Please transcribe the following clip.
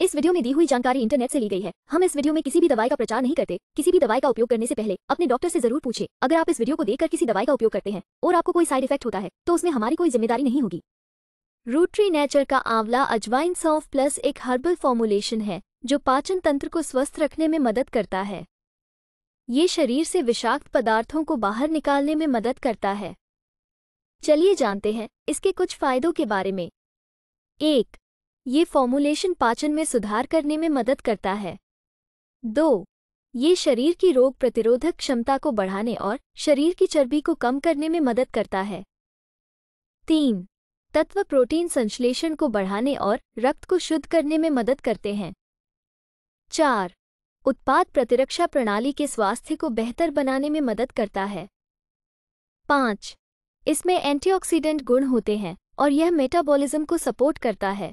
इस वीडियो में दी हुई जानकारी इंटरनेट से ली गई है हम इस वीडियो में किसी भी दवाई का प्रचार नहीं करते किसी भी दवाई का उपयोग करने से पहले अपने डॉक्टर से जरूर पूछे अगर आप इस वीडियो को देखकर किसी दवाई का उपयोग करते हैं और आपको कोई साइड इफेक्ट होता है तो उसमें हमारी कोई जिम्मेदारी नहीं होगी रूट्री नेचर का आंवला अजवाइन सौंफ प्लस एक हर्बल फॉर्मुलेशन है जो पाचन तंत्र को स्वस्थ रखने में मदद करता है ये शरीर से विषाक्त पदार्थों को बाहर निकालने में मदद करता है चलिए जानते हैं इसके कुछ फायदों के बारे में एक ये फॉर्मुलेशन पाचन में सुधार करने में मदद करता है दो ये शरीर की रोग प्रतिरोधक क्षमता को बढ़ाने और शरीर की चर्बी को कम करने में मदद करता है तीन तत्व प्रोटीन संश्लेषण को बढ़ाने और रक्त को शुद्ध करने में मदद करते हैं चार उत्पाद प्रतिरक्षा प्रणाली के स्वास्थ्य को बेहतर बनाने में मदद करता है पाँच इसमें एंटीऑक्सीडेंट गुण होते हैं और यह मेटाबॉलिज्म को सपोर्ट करता है